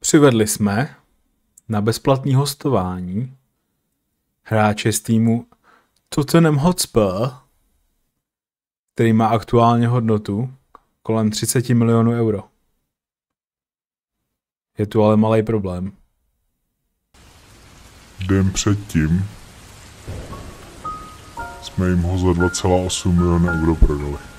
Přivedli jsme na bezplatní hostování hráče z týmu Tottenham Hotspur, který má aktuálně hodnotu kolem 30 milionů euro. Je tu ale malý problém. Den předtím jsme jim ho za 2,8 milionů euro prodali.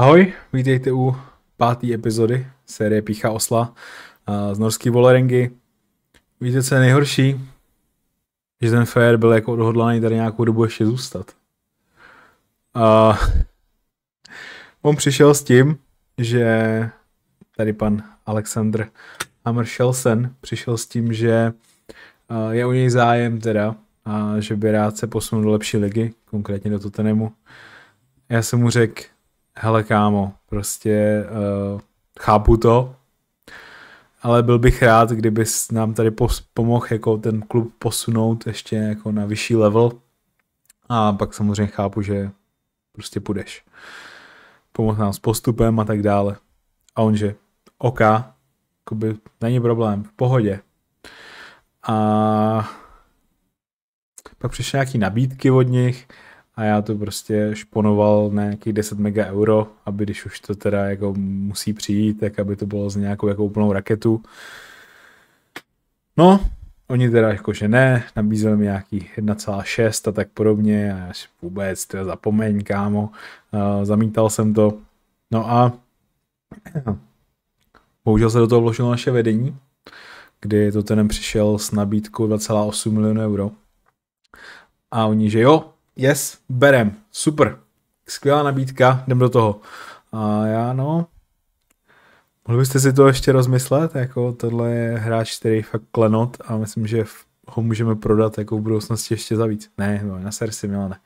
Ahoj, vítejte u páté epizody série Pícha osla z norský volerengy. Víte, co je nejhorší? Že ten fair byl jako odhodlaný tady nějakou dobu ještě zůstat. A on přišel s tím, že tady pan Alexander Hammershelsen přišel s tím, že je u něj zájem teda, a že by rád se posunul do lepší ligy, konkrétně do Tottenhamu. Já jsem mu řekl, hele kámo, prostě uh, chápu to, ale byl bych rád, kdybys nám tady pos- pomohl jako ten klub posunout ještě jako na vyšší level a pak samozřejmě chápu, že prostě půjdeš. Pomoh nám s postupem a tak dále. A on že, OK, jakoby, není problém, v pohodě. A pak přišly nějaké nabídky od nich, a já to prostě šponoval na nějakých 10 mega euro, aby když už to teda jako musí přijít, tak aby to bylo z nějakou jako úplnou raketu. No, oni teda jako že ne, nabízeli mi nějaký 1,6 a tak podobně a já si vůbec, to zapomeň kámo, zamítal jsem to. No a bohužel se do toho vložilo naše vedení, kdy to ten přišel s nabídkou 2,8 milionů euro. A oni, že jo, yes, berem, super, skvělá nabídka, jdem do toho. A já no, mohli byste si to ještě rozmyslet, jako tohle je hráč, který je fakt klenot a myslím, že ho můžeme prodat jako v budoucnosti ještě za víc. Ne, no, ser si Milane.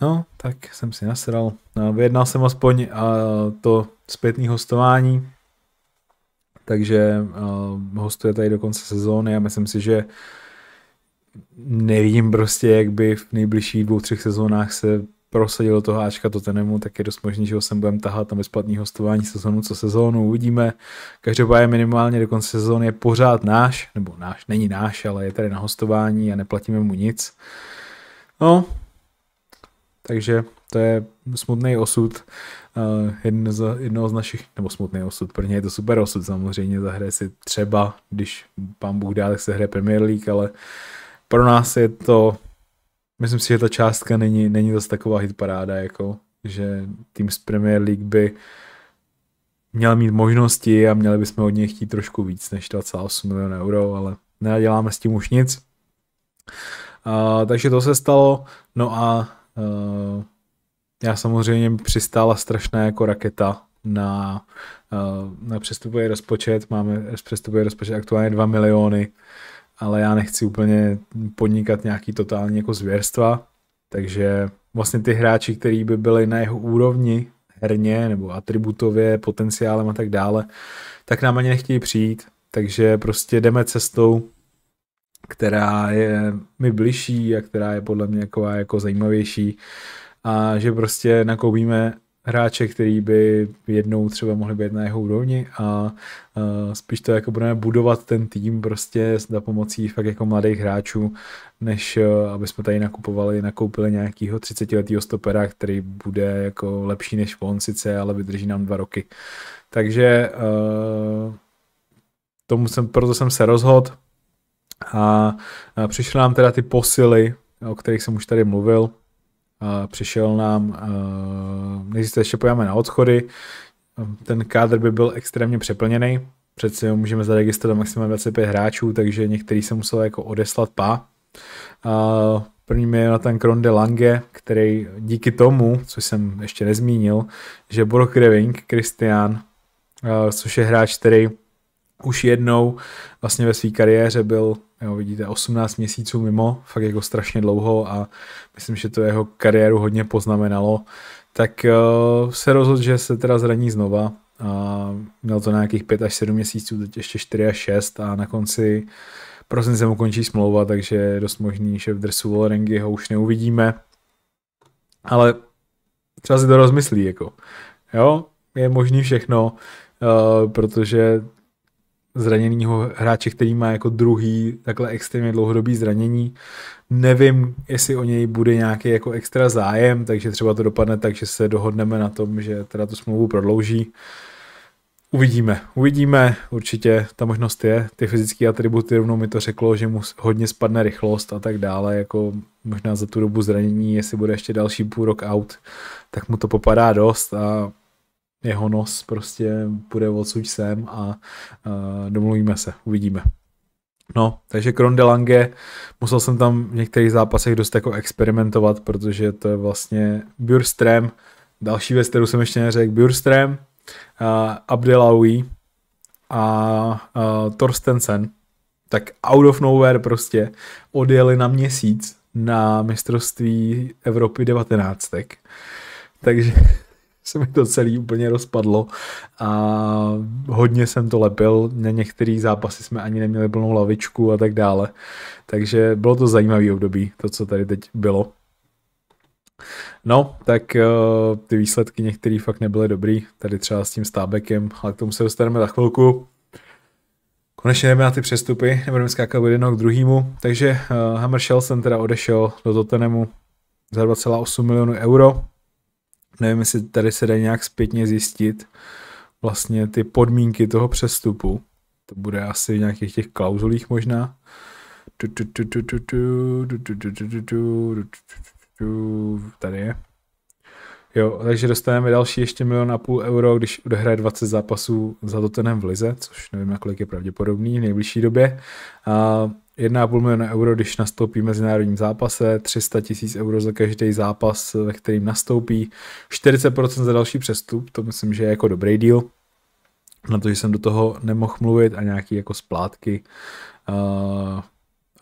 No, tak jsem si nasral. No, vyjednal jsem aspoň uh, to zpětné hostování, takže uh, hostuje tady do konce sezóny a myslím si, že nevím prostě, jak by v nejbližších dvou, třech sezónách se prosadilo toho Ačka tenemu, tak je dost možný, že ho sem budeme tahat na bezplatný hostování sezónu co sezónu, uvidíme. Každopádně minimálně do konce sezóny je pořád náš, nebo náš, není náš, ale je tady na hostování a neplatíme mu nic. No, takže to je smutný osud uh, jedno z, jednoho z našich, nebo smutný osud, pro ně je to super osud samozřejmě, zahraje si třeba, když pán Bůh dá, tak se hraje Premier League, ale uh, pro nás je to, myslím si, že ta částka není, není dost taková hitparáda, jako, že tým z Premier League by měl mít možnosti a měli bychom od něj chtít trošku víc než 28 milionů euro, ale neděláme s tím už nic. Uh, takže to se stalo, no a uh, já samozřejmě přistála strašná jako raketa na, uh, na přestupový rozpočet, máme přestupový rozpočet aktuálně 2 miliony, uh, ale já nechci úplně podnikat nějaký totální jako zvěrstva, takže vlastně ty hráči, který by byli na jeho úrovni herně nebo atributově, potenciálem a tak dále, tak nám ani nechtějí přijít, takže prostě jdeme cestou, která je mi bližší a která je podle mě jako, jako zajímavější a že prostě nakoupíme hráče, který by jednou třeba mohli být na jeho úrovni a uh, spíš to jako budeme budovat ten tým prostě za pomocí fakt jako mladých hráčů, než uh, aby jsme tady nakupovali, nakoupili nějakýho 30 letého stopera, který bude jako lepší než on sice, ale vydrží nám dva roky. Takže uh, tomu jsem, proto jsem se rozhodl a, a přišly nám teda ty posily, o kterých jsem už tady mluvil, přišel nám, než se ještě pojáme na odchody, ten kádr by byl extrémně přeplněný, přece můžeme zaregistrovat maximálně 25 hráčů, takže některý se musel jako odeslat pa. První je ten Kronde Lange, který díky tomu, co jsem ještě nezmínil, že Borok Reving, Christian, což je hráč, který už jednou vlastně ve své kariéře byl Jo, vidíte, 18 měsíců mimo, fakt jako strašně dlouho a myslím, že to jeho kariéru hodně poznamenalo. Tak uh, se rozhodl, že se teda zraní znova a měl to na nějakých 5 až 7 měsíců, teď ještě 4 až 6 a na konci prosím, se mu končí smlouva, takže je dost možný, že v dresu Volerengy ho už neuvidíme. Ale třeba si to rozmyslí, jako. Jo, je možný všechno, uh, protože zraněného hráče, který má jako druhý takhle extrémně dlouhodobý zranění. Nevím, jestli o něj bude nějaký jako extra zájem, takže třeba to dopadne tak, že se dohodneme na tom, že teda tu smlouvu prodlouží. Uvidíme, uvidíme, určitě ta možnost je, ty fyzické atributy rovnou mi to řeklo, že mu hodně spadne rychlost a tak dále, jako možná za tu dobu zranění, jestli bude ještě další půl rok out, tak mu to popadá dost a jeho nos prostě půjde odsud sem a uh, domluvíme se, uvidíme. No, takže Kron de Lange, musel jsem tam v některých zápasech dost jako experimentovat, protože to je vlastně Burstrem další věc, kterou jsem ještě neřekl, Burstrem uh, Abdelawi a uh, Torstensen, tak out of nowhere prostě odjeli na měsíc na mistrovství Evropy 19. Takže se mi to celý úplně rozpadlo a hodně jsem to lepil, na některý zápasy jsme ani neměli plnou lavičku a tak dále, takže bylo to zajímavý období, to, co tady teď bylo. No, tak uh, ty výsledky některý fakt nebyly dobrý, tady třeba s tím stábekem, ale k tomu se dostaneme za chvilku. Konečně jdeme na ty přestupy, nebudeme skákat od jednoho k druhému, takže uh, Hammer Shell jsem teda odešel do Tottenhamu za 2,8 milionů euro, nevím, jestli tady se dá nějak zpětně zjistit vlastně ty podmínky toho přestupu. To bude asi v nějakých těch klauzulích možná. Tady je. Jo, takže dostaneme další ještě milion a půl euro, když odehraje 20 zápasů za Tottenham v Lize, což nevím, jak je pravděpodobný v nejbližší době. A 1,5 milionu euro, když nastoupí v mezinárodním zápase, 300 tisíc euro za každý zápas, ve kterým nastoupí, 40% za další přestup, to myslím, že je jako dobrý deal, na to, že jsem do toho nemohl mluvit a nějaký jako splátky uh,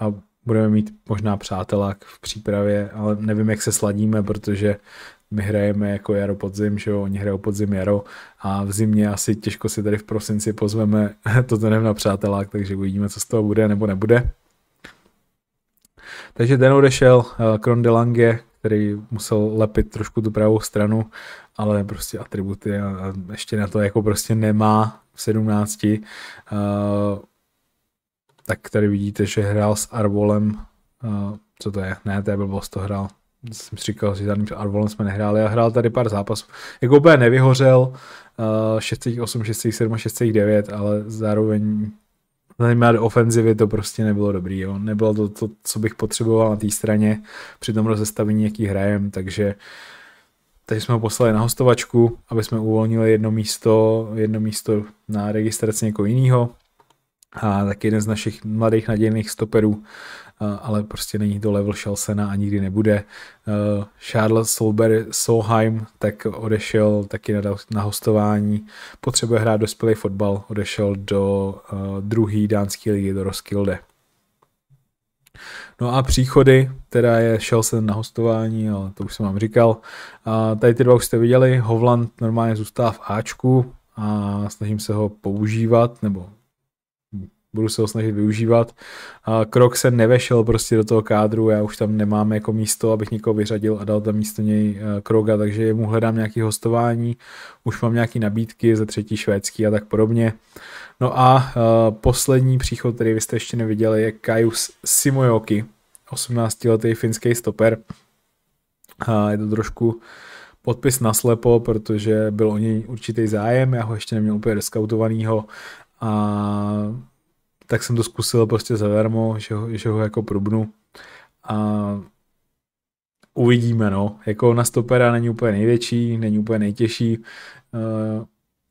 a budeme mít možná přátelák v přípravě, ale nevím, jak se sladíme, protože my hrajeme jako jaro podzim, že jo, oni hrajou podzim jaro a v zimě asi těžko si tady v prosinci pozveme to na přátelák, takže uvidíme, co z toho bude nebo nebude. Takže ten odešel, eh, Kron de Lange, který musel lepit trošku tu pravou stranu, ale prostě atributy a, a ještě na to jako prostě nemá v 17. Uh, eh, tak tady vidíte, že hrál s Arvolem, uh, co to je, ne, to je blbost, to hrál jsem si říkal, že žádným Arvolem jsme nehráli a hrál tady pár zápasů. Jako úplně nevyhořel, 6.8, 6.7, 6.9, ale zároveň Zajímá do ofenzivy to prostě nebylo dobrý, jo. Nebylo to, to co bych potřeboval na té straně při tom rozestavení, jaký hrajem, takže takže jsme ho poslali na hostovačku, aby jsme uvolnili jedno místo, jedno místo na registraci někoho jiného a taky jeden z našich mladých nadějných stoperů, ale prostě není to level Shelsena a nikdy nebude. Charles Solberg Solheim tak odešel taky na, hostování, potřebuje hrát dospělý fotbal, odešel do druhé dánské ligy, do Roskilde. No a příchody, teda je šel jsem na hostování, ale to už jsem vám říkal. A tady ty dva už jste viděli, Hovland normálně zůstává v Ačku a snažím se ho používat, nebo budu se ho snažit využívat. Krok se nevešel prostě do toho kádru, já už tam nemám jako místo, abych někoho vyřadil a dal tam místo něj eh, Kroga, takže mu hledám nějaké hostování, už mám nějaké nabídky ze třetí švédský a tak podobně. No a eh, poslední příchod, který vy jste ještě neviděli, je Kaius Simojoki, 18-letý finský stoper. Je to trošku podpis naslepo, protože byl o něj určitý zájem, já ho ještě neměl úplně deskautovanýho a tak jsem to zkusil prostě zadarmo, že ho, že ho jako probnu a uvidíme, no. Jako na stopera není úplně největší, není úplně nejtěžší, eh,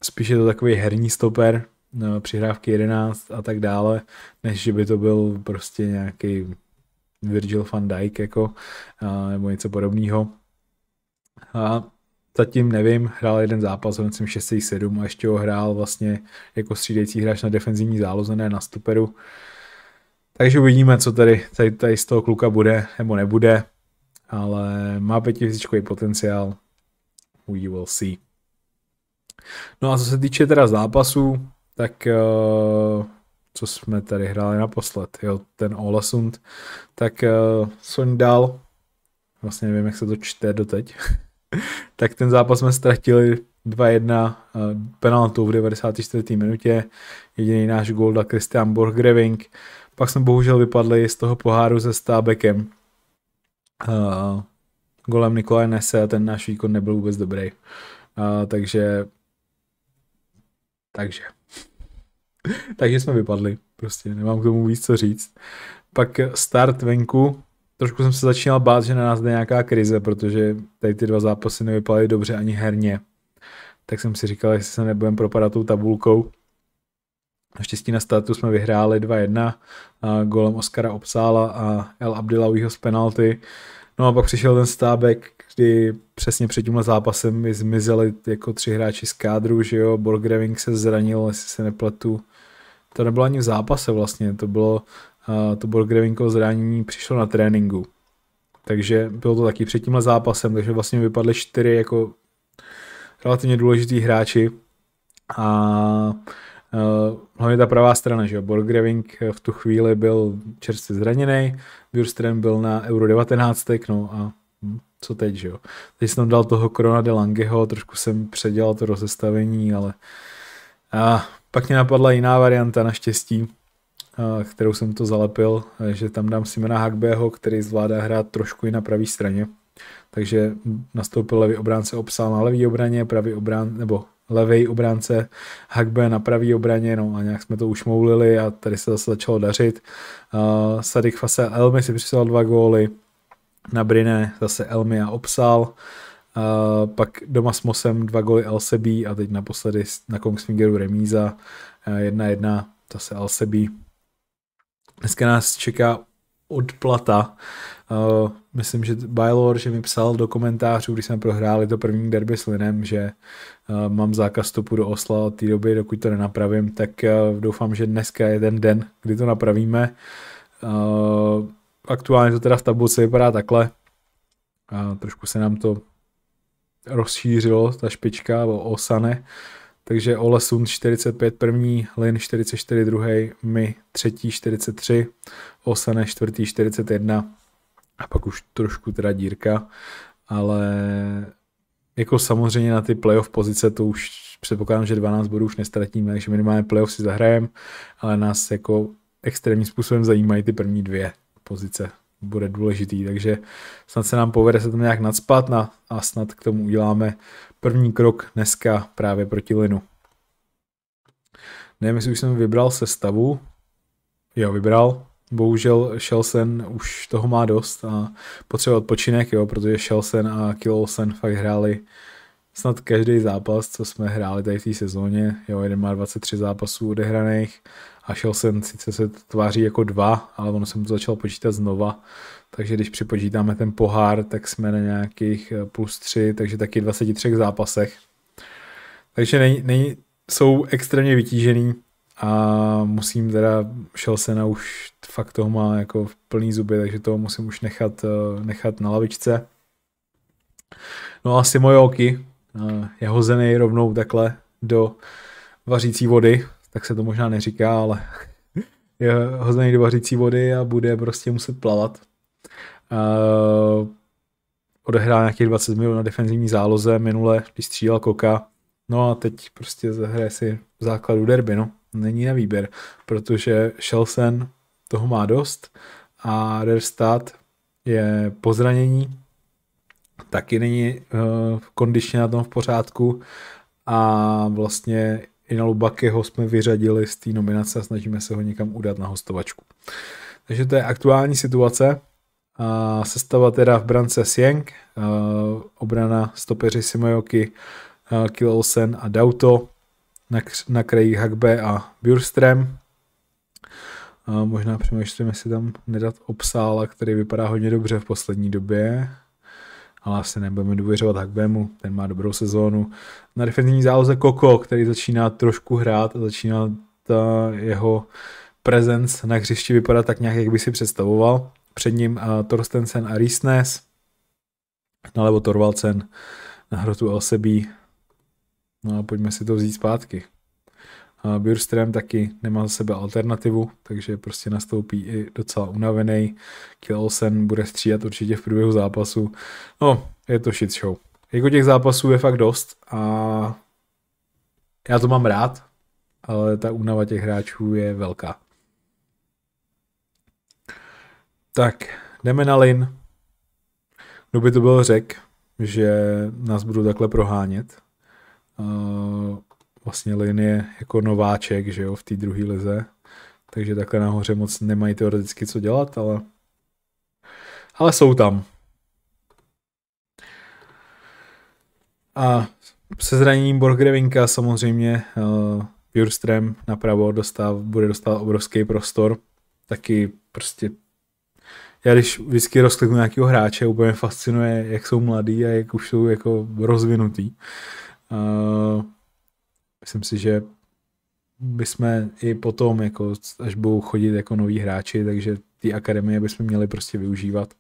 spíš je to takový herní stoper, eh, přihrávky 11 a tak dále, než že by to byl prostě nějaký Virgil van Dijk jako, eh, nebo něco podobného. A Zatím nevím, hrál jeden zápas, jsem 6-7 a ještě ho hrál vlastně jako střídející hráč na defenzivní záloze, ne na stuperu. Takže uvidíme, co tady, tady, tady z toho kluka bude nebo nebude, ale má pětifyzičkový potenciál. We will see. No a co se týče teda zápasů, tak eh, co jsme tady hráli naposled, jo, ten Olesund, tak uh, eh, dal, vlastně nevím, jak se to čte doteď, tak ten zápas jsme ztratili 2-1 eh, penaltou v 94. minutě. Jediný náš gól dal Christian Borgreving. Pak jsme bohužel vypadli z toho poháru se Stábekem. Uh, golem Nikolaj Nese a ten náš výkon nebyl vůbec dobrý. Uh, takže takže takže jsme vypadli. Prostě nemám k tomu víc co říct. Pak start venku, trošku jsem se začínal bát, že na nás jde nějaká krize, protože tady ty dva zápasy nevypadaly dobře ani herně. Tak jsem si říkal, jestli se nebudeme propadat tou tabulkou. Naštěstí na státu jsme vyhráli 2-1 golem Oskara Obsála a El Abdilawiho z penalty. No a pak přišel ten stábek, kdy přesně před tímhle zápasem mi zmizeli jako tři hráči z kádru, že jo, Borgreving se zranil, jestli se nepletu. To nebylo ani v zápase vlastně, to bylo to Borgrevinko zranění přišlo na tréninku. Takže bylo to taky před tímhle zápasem, takže vlastně vypadly čtyři jako relativně důležitý hráči a e, hlavně ta pravá strana, že jo, Borgrevink v tu chvíli byl čerstvě zraněný, Bjurström byl na Euro 19, no a hm, co teď, že jo. Teď jsem dal toho Corona de Langeho, trošku jsem předělal to rozestavení, ale a pak mě napadla jiná varianta naštěstí, kterou jsem to zalepil, že tam dám Simena Hagbeho, který zvládá hrát trošku i na pravé straně. Takže nastoupil levý obránce Opsal na levý obraně, pravý obrán, nebo levý obránce Hagbe na pravý obraně, no a nějak jsme to už moulili a tady se zase začalo dařit. Uh, Sadik Fasa Elmi si přislal dva góly, na Brine zase Elmi a Opsal, uh, pak doma s Mosem dva góly Elsebí a teď naposledy na Kongsfingeru remíza uh, jedna jedna, zase Elsebí Dneska nás čeká odplata. Eh, myslím, že Bylor, že mi psal do komentářů, když jsme prohráli to první derby s Linem, že eh, mám zákaz stopu do Osla od té doby, dokud to nenapravím, tak eh, doufám, že dneska je ten den, kdy to napravíme. aktuálně to teda v tabulce vypadá takhle. trošku se nám to rozšířilo, ta špička o Osane. Takže Ole Sund 45 první, Lin 44 druhý, my třetí 43, Osane čtvrtý 41 a pak už trošku teda dírka, ale jako samozřejmě na ty playoff pozice to už předpokládám, že 12 bodů už nestratíme, takže minimálně playoff si zahrajeme, ale nás jako extrémním způsobem zajímají ty první dvě pozice bude důležitý, takže snad se nám povede se tam nějak nadspat na, a snad k tomu uděláme první krok dneska právě proti Linu. Nevím, jestli už jsem vybral sestavu. Jo, vybral. Bohužel Shelsen už toho má dost a potřebuje odpočinek, jo, protože Shelsen a Kilosen fakt hráli snad každý zápas, co jsme hráli tady v té sezóně. Jo, jeden má 23 zápasů odehraných a šel jsem, sice se tváří jako dva, ale ono jsem to začal počítat znova. Takže když připočítáme ten pohár, tak jsme na nějakých eh, plus 3, takže taky 23 zápasech. Takže nej, nej, jsou extrémně vytížený a musím teda, šel se na už fakt toho má jako v plný zuby, takže toho musím už nechat, eh, nechat na lavičce. No a Simojoki, je hozený rovnou takhle do vařící vody, tak se to možná neříká, ale je hozený do vařící vody a bude prostě muset plavat. Uh, odehrál nějakých 20 minut na defenzivní záloze minule, když střílel Koka. No a teď prostě zahraje si v základu derby, no. Není na výběr, protože Shelsen toho má dost a Rerstad je po zranění taky není uh, kondičně na tom v pořádku a vlastně na Lubakeho jsme vyřadili z té nominace a snažíme se ho někam udat na hostovačku. Takže to je aktuální situace. sestava teda v brance Sieng, uh, obrana stopeři Simojoki, uh, a Dauto, na, na kraji Hagbe a Bjurström. Uh, možná přemýšlím, jestli tam nedat obsála, který vypadá hodně dobře v poslední době ale asi nebudeme důvěřovat Hagbemu, ten má dobrou sezónu. Na defenzivní záloze Koko, který začíná trošku hrát a začíná ta jeho prezenc na hřišti vypadat tak nějak, jak by si představoval. Před ním uh, Torstensen a Riesnes, nalevo Torvalcen, na hrotu Elsebí. No a pojďme si to vzít zpátky. Bjurström taky nemá za sebe alternativu, takže prostě nastoupí i docela unavený. Kill Olsen bude střídat určitě v průběhu zápasu. No, je to shit show. Jako těch zápasů je fakt dost a já to mám rád, ale ta únava těch hráčů je velká. Tak, jdeme na Lin. Kdo no, by to byl řek, že nás budou takhle prohánět. Uh, vlastně je jako nováček, že jo, v té druhé lize. Takže takhle nahoře moc nemají teoreticky co dělat, ale, ale jsou tam. A se zraněním Borgrevinka samozřejmě uh, eh, Jurstrem napravo dostal, bude dostat obrovský prostor. Taky prostě já když vždycky rozkliknu nějakého hráče, úplně fascinuje, jak jsou mladí a jak už jsou jako rozvinutý. Uh, eh, Myslím si, že jsme i potom, jako, až budou chodit jako noví hráči, takže ty akademie bychom měli prostě využívat.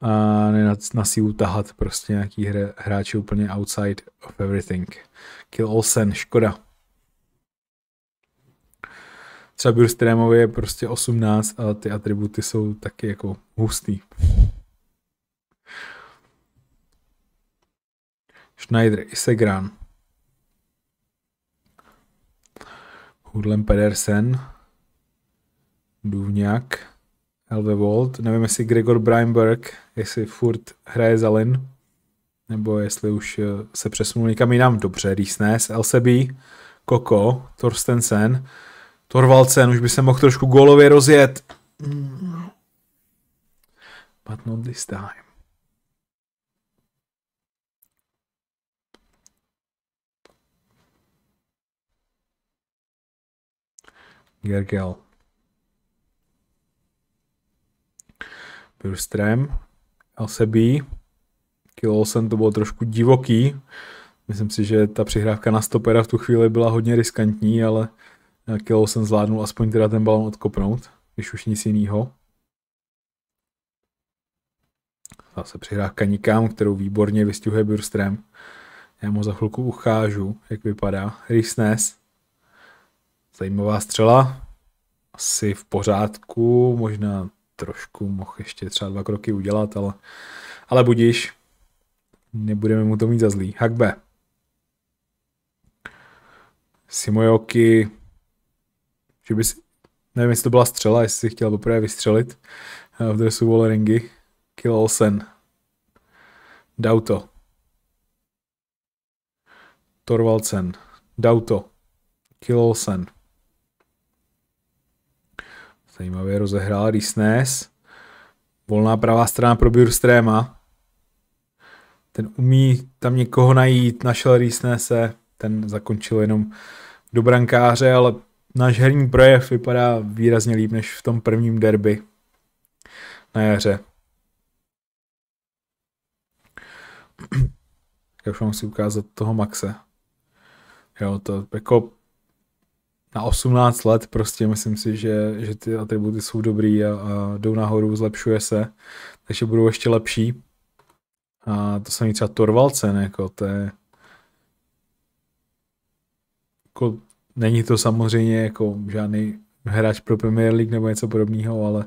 A ne na, na sílu tahat prostě nějaký hra, hráči úplně outside of everything. Kill Olsen, škoda. Třeba Burstremovi je prostě 18 a ty atributy jsou taky jako hustý. Schneider, Isegran. Hudlem Pedersen, Důvňák, Elve Volt, nevím jestli Gregor Breinberg, jestli furt hraje za Lin, nebo jestli už eh, se přesunul někam jinam. Dobře, Rýsnes, LCB, Koko, Torstensen, Torvalcen, už by se mohl trošku gólově rozjet. Hmm. But not this time. Gergel. Bürström, Elsebí. Kill Olsen to bylo trošku divoký. Myslím si, že ta přihrávka na stopera v tu chvíli byla hodně riskantní, ale eh, Kill Olsen zvládnul aspoň teda ten balon odkopnout, když už nic jiného. Zase přihrávka nikam, kterou výborně vystihuje Burstrem. Já mu za chvilku ukážu, jak vypadá. Rysnes Zajímavá střela, asi v pořádku, možná trošku mohl ještě třeba dva kroky udělat, ale, ale budíš, nebudeme mu to mít za zlý. Hakbe. Simojoki, že bys, si, nevím, jestli to byla střela, jestli chtěl poprvé vystřelit eh, v dresu Wolleringy. Kill Olsen. Dauto. Torvalsen. Dauto. Kill Olsen. Zajímavě rozehrál Rysnes. Volná pravá strana pro Bjurstréma. Ten umí tam někoho najít, našel Rysnese, ten zakončil jenom do brankáře, ale náš herní projev vypadá výrazně líp než v tom prvním derby na jaře. Já už vám si ukázat toho Maxe. Jo, to jako na 18 let prostě myslím si, že, že ty atributy jsou dobrý a, a jdou nahoru, zlepšuje se, takže budou ještě lepší. A to samý třeba Torvalcen, jako to je... Jako, není to samozřejmě jako žádný hráč pro Premier League nebo něco podobného, ale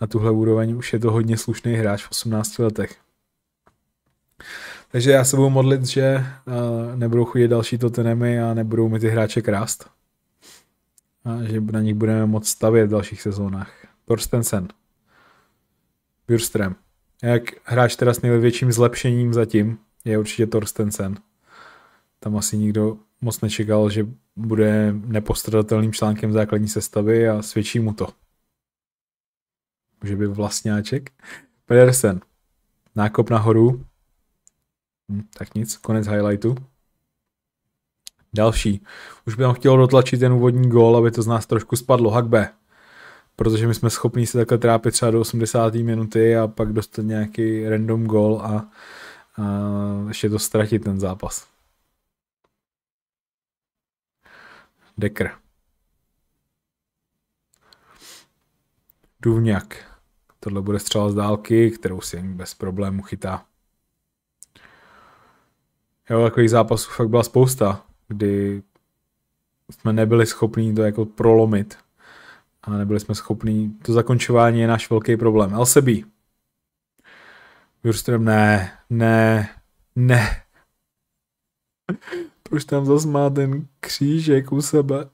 na tuhle úroveň už je to hodně slušný hráč v 18 letech. Takže já se budu modlit, že nebudou chodit další totenemy a nebudou mi ty hráče krást a že na nich budeme moc stavět v dalších sezónách. Torstensen. Bjurström. Jak hráč teda s největším zlepšením zatím je určitě Torstensen. Tam asi nikdo moc nečekal, že bude nepostradatelným článkem základní sestavy a svědčí mu to. Může být vlastňáček. Pedersen. Nákop nahoru. Hm, tak nic, konec highlightu. Další. Už by nám chtělo dotlačit ten úvodní gól, aby to z nás trošku spadlo. Hakbe. Protože my jsme schopni se takhle trápit třeba do 80. minuty a pak dostat nějaký random gól a, a ještě to ztratit ten zápas. Dekr. Důvňák. Tohle bude střela z dálky, kterou si bez problému chytá. Jo, takových zápasů fakt byla spousta kdy jsme nebyli schopni to jako prolomit a nebyli jsme schopni, to zakončování je náš velký problém. LCB. Jurström ne, ne, ne. Proč tam zas má ten křížek u sebe?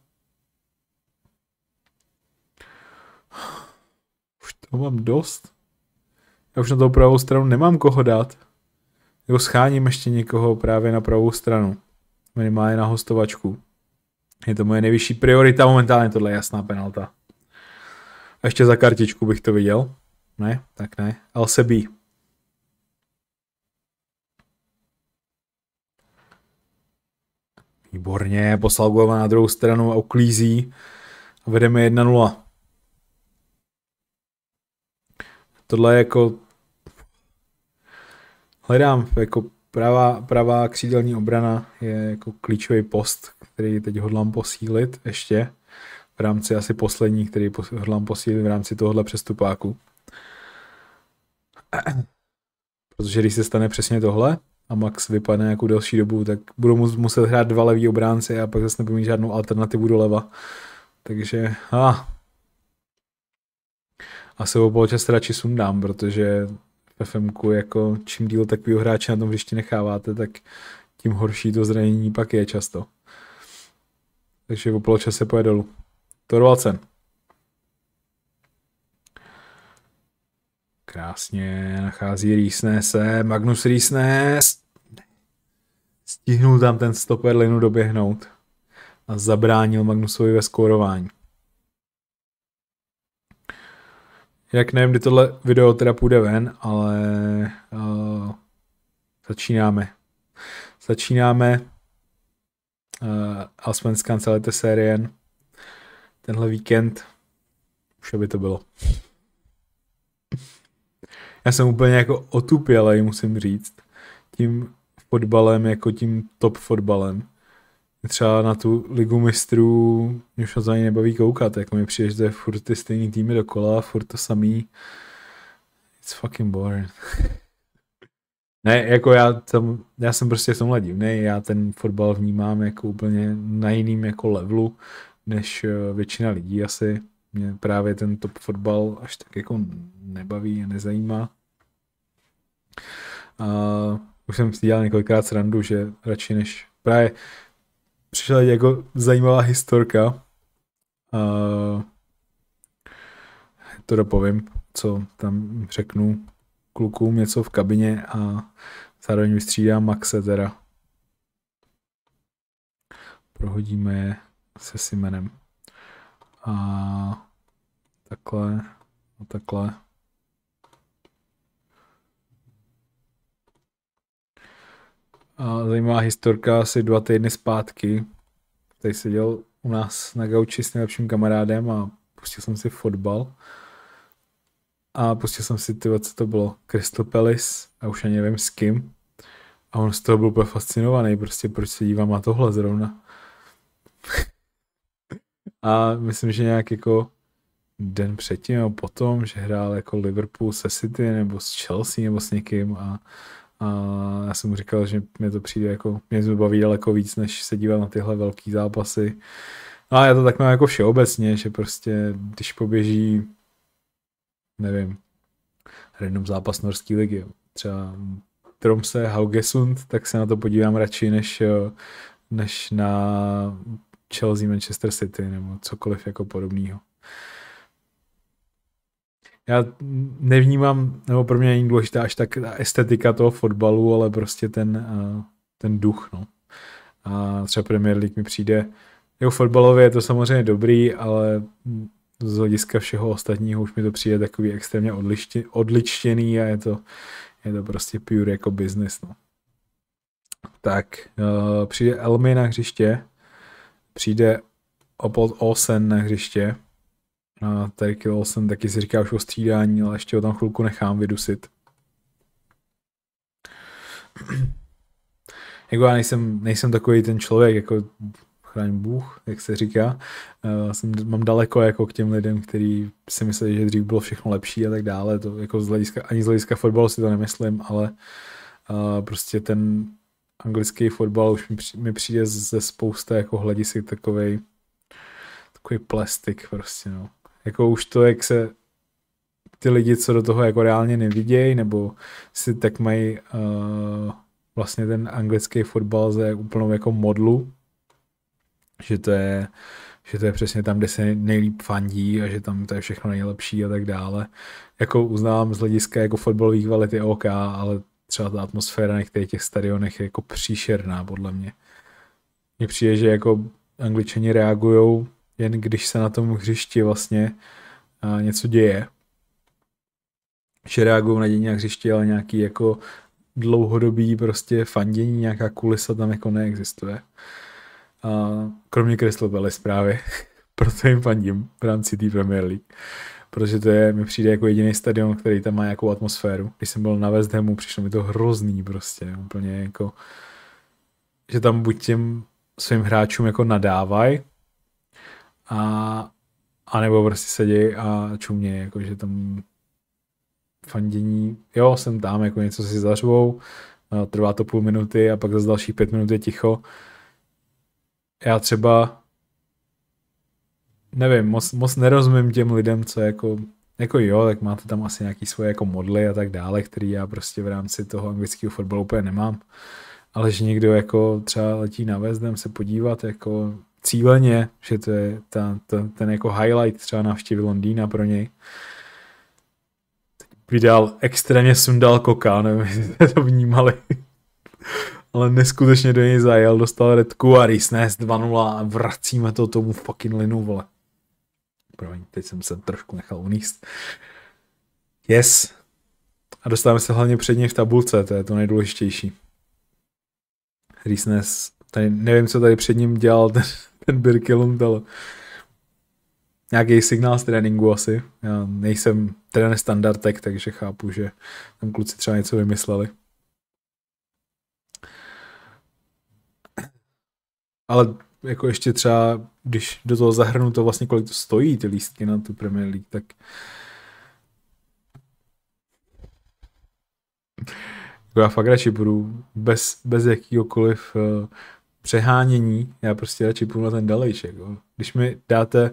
Už to mám dost. Já už na tou pravou stranu nemám koho dát. Jako scháním ještě někoho právě na pravou stranu minimálně na hostovačku. Je to moje nejvyšší priorita momentálně, tohle je jasná penalta. A ještě za kartičku bych to viděl. Ne, tak ne. LCB. Výborně, poslal Gova na druhou stranu a uklízí. A vedeme 1-0. Tohle je jako... Hledám jako Pravá, pravá křídelní obrana je jako klíčový post, který teď hodlám posílit ještě v rámci asi poslední, který hodlám posílit v rámci tohohle přestupáku. Protože když se stane přesně tohle a Max vypadne jako delší dobu, tak budu muset hrát dva levý obránce a pak zase nebudu mít žádnou alternativu doleva. Takže, a, ah. a se o poločas radši sundám, protože v FMku, jako čím díl takového hráče na tom hřišti necháváte, tak tím horší to zranění pak je často. Takže po poločase pojede dolů. Torvalcen. Krásně nachází se. Magnus Rýsné. Stihnul tam ten stoper linu doběhnout a zabránil Magnusovi ve skórování. jak nevím, kdy tohle video teda půjde ven, ale uh, začínáme. Začínáme uh, eh, alespoň z kancelete té série tenhle víkend. Už by to bylo. Já jsem úplně jako otupělej, musím říct, tím fotbalem, jako tím top fotbalem třeba na tu ligu mistrů mě už za nebaví koukat, jako mi přijde, že to je furt ty stejný týmy dokola, furt to samý. It's fucking boring. ne, jako já, tam, já jsem prostě v tomhle divný, já ten fotbal vnímám jako úplně na jiným jako levelu, než eh, většina lidí asi. Mě právě ten top fotbal až tak jako nebaví a nezajímá. Uh, už jsem si dělal několikrát srandu, že radši než právě přišla jako zajímavá historka. Uh, to dopovím, co tam řeknu klukům něco v kabině a zároveň vystřídám Maxe teda. Prohodíme je se Simenem. A takhle, a takhle. A zajímavá historka asi dva týdny zpátky. Tady seděl u nás na gauči s nejlepším kamarádem a pustil jsem si fotbal. A pustil jsem si ty, co to bylo, Crystal Palace a už ani nevím s kým. A on z toho byl úplně fascinovaný, prostě proč se dívám na tohle zrovna. a myslím, že nějak jako den předtím a potom, že hrál jako Liverpool se City nebo s Chelsea nebo s někým a, a já jsem mu říkal, že mě to přijde jako, mě to baví daleko víc, než se dívat na tyhle velké zápasy. No a já to tak mám jako všeobecně, že prostě, když poběží, nevím, random zápas norské ligy, třeba Tromse, Haugesund, tak se na to podívám radši, než, eh, než na Chelsea, Manchester City nebo cokoliv jako podobného já nevnímám, nebo pro mě není důležitá až tak estetika toho fotbalu, ale prostě ten, eh, ten duch, no. A třeba Premier League mi přijde, jo, jako fotbalově je to samozřejmě dobrý, ale z hlediska všeho ostatního už mi to přijde takový extrémně odličtěný a je to, je to prostě pure jako business, no. Tak, eh, přijde Elmy na hřiště, přijde Opod Olsen na hřiště, a tady Kill jsem taky si říkal už o střídání, ale ještě ho tam chvilku nechám vydusit. jako já nejsem, nejsem takový ten člověk, jako chraň Bůh, jak se říká. Uh, jsem, mám daleko jako k těm lidem, kteří si mysleli, že dřív bylo všechno lepší a tak dále. To jako z hlediska, ani z hlediska fotbalu si to nemyslím, ale uh, prostě ten anglický fotbal už mi, mi přijde ze spousta jako hledisek takovej takový plastik prostě, no jako už to, jak se ty lidi, co do toho jako reálně nevidějí, nebo si tak mají uh, vlastně ten anglický fotbal za úplnou jako modlu, že to je že to je přesně tam, kde se nejlíp fandí a že tam to je všechno nejlepší a tak dále. Jako uznám z hlediska jako fotbalových valet je OK, ale třeba ta atmosféra na některých těch stadionech je jako příšerná podle mě. Mně přijde, že jako angličani reagují jen když se na tom hřišti vlastně něco děje. Že reagují na dění na hřišti, ale nějaký jako dlouhodobý prostě fandění, nějaká kulisa tam jako neexistuje. A kromě Crystal Palace právě. Proto jim fandím v rámci té Premier League. Protože to je, mi přijde jako jediný stadion, který tam má nějakou atmosféru. Když jsem byl na West Hamu, přišlo mi to hrozný prostě. No, úplně jako, že tam buď těm svým hráčům jako nadávají, a, a nebo prostě sedějí a čumějí, jakože tam fandění, jo, jsem tam, jako něco si zařvou, no, trvá to půl minuty a pak zase dalších pět minut je ticho. Já třeba nevím, moc, moc nerozumím těm lidem, co jako, jako jo, tak máte tam asi nějaký svoje jako modly a tak dále, který já prostě v rámci toho anglického fotbalu úplně nemám. Ale že někdo jako třeba letí na vezdem se podívat, jako cíleně, že to je ta, ta, ten jako highlight třeba návštěvy Londýna pro něj. vydal extrémně sundal koka, nevím, jestli jste to vnímali. Ale neskutečně do něj zajel, dostal redku a Risnes 2-0 a vracíme to tomu fucking linu, vole. Promiň, teď jsem se trošku nechal uníst. Yes. A dostáváme se hlavně něj v tabulce, to je to nejdůležitější. Rysnes, tady nevím, co tady před ním dělal ten ten Birkelum dal nějaký signál z tréninku asi. Já nejsem trenér standardek, takže chápu, že tam kluci třeba něco vymysleli. Ale jako ještě třeba, když do toho zahrnu to vlastně, kolik to stojí ty lístky na tu Premier League, tak jako já fakt radši budu bez, bez jakýkoliv uh, přehánění, já prostě radši půjdu na ten dalejček. Jo. Když mi dáte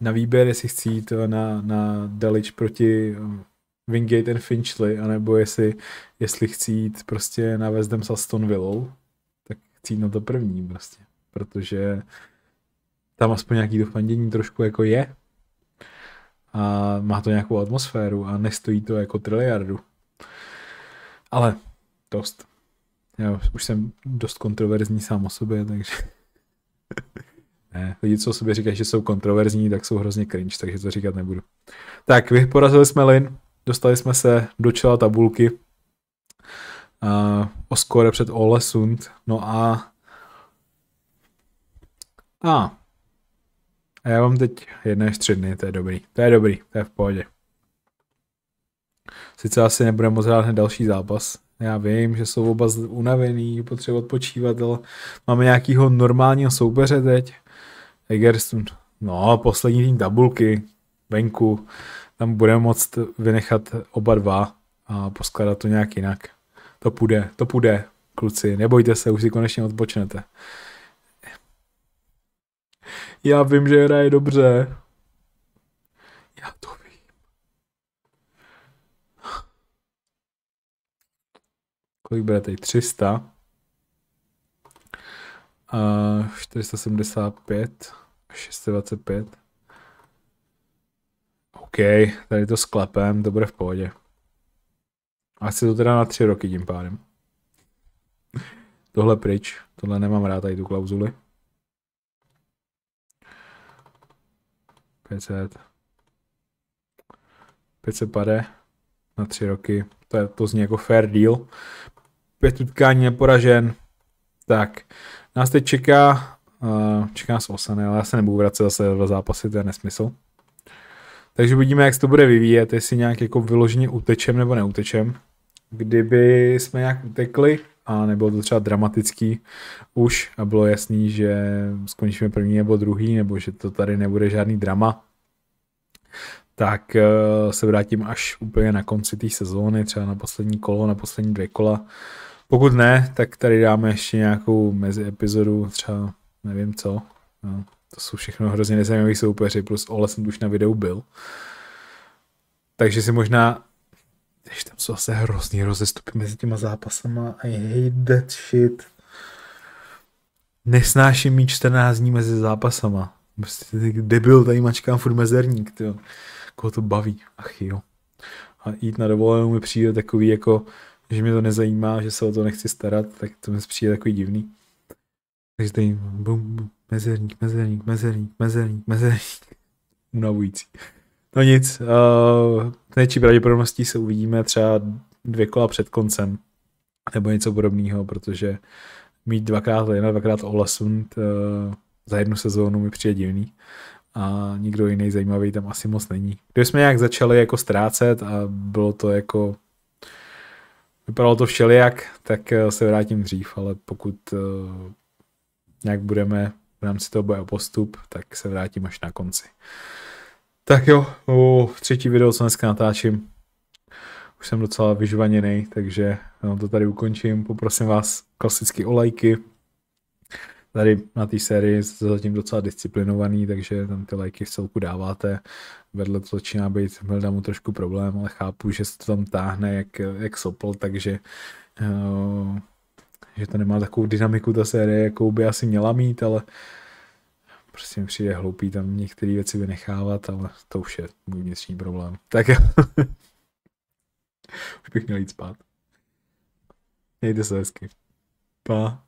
na výběr, jestli chci jít na, na dalič proti Wingate and Finchley, anebo jestli, jestli chci jít prostě na West Ham s Aston Villou, tak chci jít na to první prostě, protože tam aspoň nějaký to fandění trošku jako je a má to nějakou atmosféru a nestojí to jako triliardu. Ale dost. Já už jsem dost kontroverzní sám o sobě, takže... ne, lidi, co o sobě říkají, že jsou kontroverzní, tak jsou hrozně cringe, takže to říkat nebudu. Tak, vy porazili jsme Lin, dostali jsme se do čela tabulky uh, o skore před Ole Sund, no a a a já mám teď jedné až tři dny, to je dobrý, to je dobrý, to je v pohodě. Sice asi nebude moc hrát další zápas, já vím, že jsou oba unavený, potřeba odpočívat, ale máme nějakého normálního soupeře teď. Egerstund, no, poslední tým tabulky, venku, tam budeme moct vynechat oba dva a poskladat to nějak jinak. To půjde, to půjde, kluci, nebojte se, už si konečně odpočnete. Já vím, že hraje dobře. Já to kolik bude tady? 300. Uh, 475. 625. OK, tady to sklepem, to bude v pohodě. Asi to teda na tři roky tím pádem. Tohle pryč, tohle nemám rád tady tu klauzuli. 500. 500 pade na tři roky. To, je, to zní jako fair deal pět utkání neporažen. Tak, nás teď čeká, uh, čeká nás Osany, ale já se nebudu vracet zase do zápasy, to je nesmysl. Takže uvidíme, jak se to bude vyvíjet, jestli nějak jako vyloženě utečem nebo neutečem. Kdyby jsme nějak utekli, a nebylo to třeba dramatický už a bylo jasný, že skončíme první nebo druhý, nebo že to tady nebude žádný drama, tak eh, se vrátím až úplně na konci té sezóny, třeba na poslední kolo, na poslední dvě kola. Pokud ne, tak tady dáme ještě nějakou mezi epizodu, třeba nevím co. No, to jsou všechno hrozně nezajímavé soupeři, plus Ole jsem už na videu byl. Takže si možná když tam jsou zase hrozný rozestupy mezi těma zápasama. I hate that shit. Nesnáším mít 14 dní mezi zápasama. Prostě debil, tady mačkám furt mezerník, tyjo koho to baví, ach jo. A jít na dovolenou mi přijde takový jako, že mě to nezajímá, že se o to nechci starat, tak to mi přijde takový divný. Takže tady bum, bum, mezerník, mezerník, mezerník, mezerník, mezerník. Unavující. No nic, uh, eh, nejčí pravděpodobností se uvidíme třeba dvě kola před koncem nebo něco podobného, protože mít dvakrát Lina, dvakrát Olasund uh, eh, za jednu sezónu mi přijde divný a nikdo jiný zajímavý tam asi moc není. Když jsme nějak začali jako ztrácet a bylo to jako vypadalo to všelijak, tak eh, se vrátím dřív, ale pokud eh, nějak budeme v rámci toho boje o postup, tak se vrátím až na konci. Tak jo, u třetí video, co dneska natáčím. Už jsem docela vyžvaněný, takže to tady ukončím. Poprosím vás klasicky o lajky, tady na té sérii jste zatím docela disciplinovaný, takže tam ty lajky v celku dáváte. Vedle to začíná být mu trošku problém, ale chápu, že se to tam táhne jak, jak sopl, takže eh, že to nemá takovou dynamiku ta série, jakou by asi měla mít, ale prostě mi přijde hloupý tam některé věci vynechávat, ale to už je můj vnitřní problém. Tak už bych měl jít spát. Mějte se hezky. Pa.